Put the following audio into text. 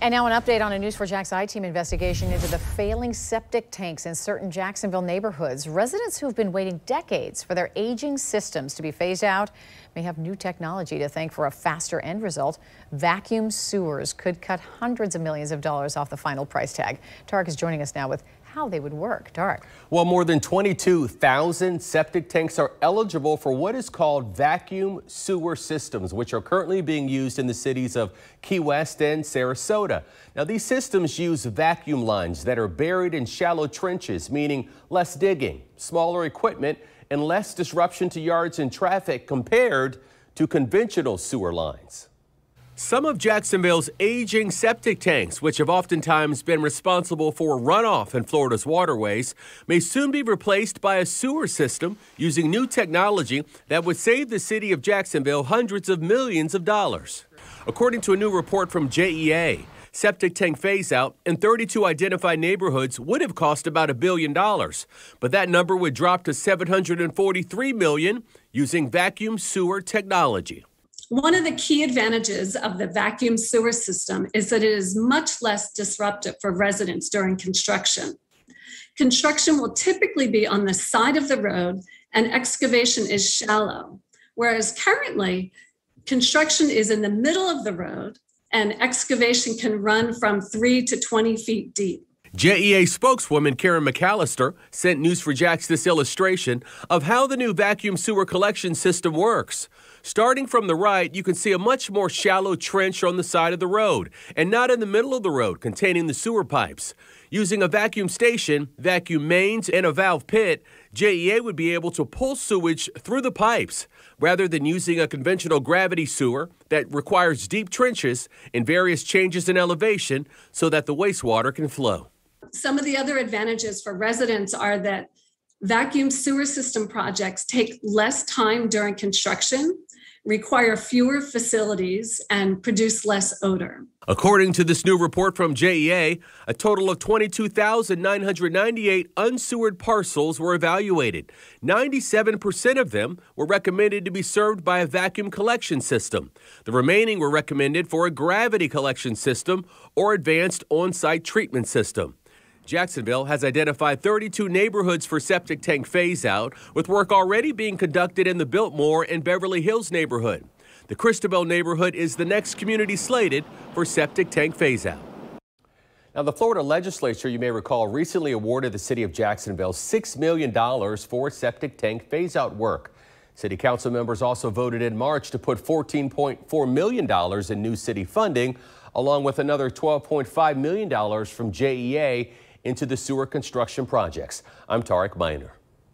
And now an update on a News for Jack's I-Team investigation into the failing septic tanks in certain Jacksonville neighborhoods. Residents who've been waiting decades for their aging systems to be phased out may have new technology to thank for a faster end result. Vacuum sewers could cut hundreds of millions of dollars off the final price tag. Tarek is joining us now with how they would work. Dark. Well, more than 22,000 septic tanks are eligible for what is called vacuum sewer systems, which are currently being used in the cities of Key West and Sarasota. Now, these systems use vacuum lines that are buried in shallow trenches, meaning less digging, smaller equipment, and less disruption to yards and traffic compared to conventional sewer lines. Some of Jacksonville's aging septic tanks, which have oftentimes been responsible for runoff in Florida's waterways, may soon be replaced by a sewer system using new technology that would save the city of Jacksonville hundreds of millions of dollars. According to a new report from JEA, septic tank phase out in 32 identified neighborhoods would have cost about a billion dollars, but that number would drop to 743 million using vacuum sewer technology. One of the key advantages of the vacuum sewer system is that it is much less disruptive for residents during construction. Construction will typically be on the side of the road and excavation is shallow, whereas currently, construction is in the middle of the road and excavation can run from three to 20 feet deep. JEA spokeswoman Karen McAllister sent News for Jax this illustration of how the new vacuum sewer collection system works. Starting from the right, you can see a much more shallow trench on the side of the road, and not in the middle of the road, containing the sewer pipes. Using a vacuum station, vacuum mains, and a valve pit, JEA would be able to pull sewage through the pipes rather than using a conventional gravity sewer that requires deep trenches and various changes in elevation so that the wastewater can flow some of the other advantages for residents are that vacuum sewer system projects take less time during construction, require fewer facilities, and produce less odor. According to this new report from JEA, a total of 22,998 unsewered parcels were evaluated. 97% of them were recommended to be served by a vacuum collection system. The remaining were recommended for a gravity collection system or advanced on site treatment system. Jacksonville has identified 32 neighborhoods for septic tank phase out, with work already being conducted in the Biltmore and Beverly Hills neighborhood. The Cristobal neighborhood is the next community slated for septic tank phase out. Now, the Florida legislature, you may recall, recently awarded the city of Jacksonville $6 million for septic tank phase out work. City council members also voted in March to put $14.4 million in new city funding, along with another $12.5 million from JEA into the sewer construction projects. I'm Tarek Miner.